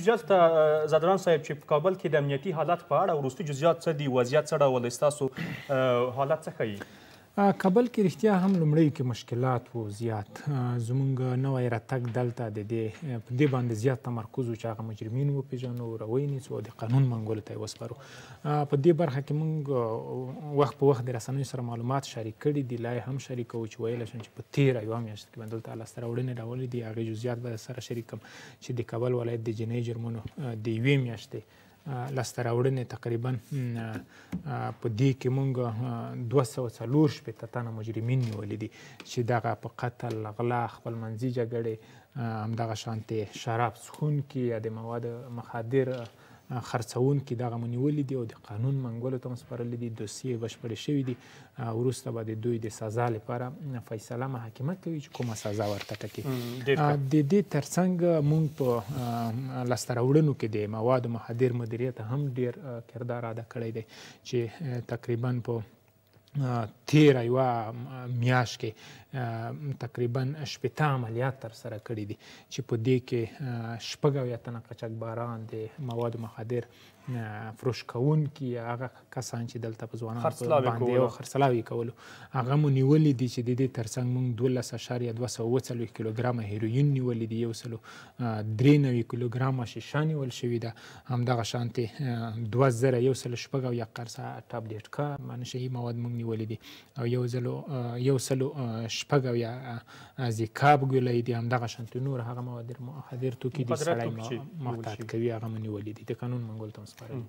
جزئیات ته زدران صاحب چې په کابل کې د امنیتي حالت په اړه وروستي جزئیات څه دي وضعیت څه ډول ستاسو حالت څه ښیي کابل کې رښتیا هم لومړی کې مشکلات وو زیات زمونږ نوی راتګ دلته د دې په دې باندې زیات تمرکز و چې هغه مجرمین وپېژنو راوینیسو او د قانون منګولو ته یې وسپارو په دې برخه کې موږ وخت په وخت د رسنیو سره معلومات شریک کړي دي لا هم شریکوو چې ویلی شم چې په تېره یوه میاشت کې به دلته لاسته راوړنې راولې دي هغې جزیات به سره شریک کړم چې د کابل ولایت د جنایي جرمونو د یوې میاشتې لاسته راوړنې تقریبا په دې کې مونږ دوه سوه څلور شپېته تنه مجرمین نیولي دي چې دغه په قتل غلا خپلمنځي جګړې همدغه شانتې شراب څښونکي یا د مواد مخادر خرڅونکي دغه مو نیولي دي او د قانون منګولو ته مو سپارلي دي دوسیې بشپړې شوي دي وروسته به د دوی د سزا لپاره فیصله محاکمه کوي چې کومه سزا ورته ټکي د دې تر څنګ مونږ په لاسته راوړنو کې د موادو مخدر مدیریت هم ډیر کردار ادا کړی دی چې تقریبا په تیره یوه میاشت کې تقریبا شپېته عملیات ترسره کړي دي چې په دې کې شپږ اویا تنه قاچاقباران د موادو مخدر فروش کوونکي هغه کسان چې دلته په ځوانانو باندې او خرڅلاوي کولو هغه مو نیولې دي چې د دې ترڅنګ موږ دولس اعشاریه دوه سوه اووه څلوېښت کیلوګرامه هیروین نیولې دي یو سلو درې نوي کیلوګرامه شیشه نیول شوې ده همدغه شانتې دوه زره یو سلو شپږ اویا قرصه ټابلیټ کا معنشهي مواد موږ نیولې دي او یو زلو یو سلو شپږ او یا زیکاب ګولۍ دي همدغه شانتې نور هغه مواد مخدر توکي دي سړی محتاط کوي هغه مو نیولې دي د قانون منګولو ته وسپارئ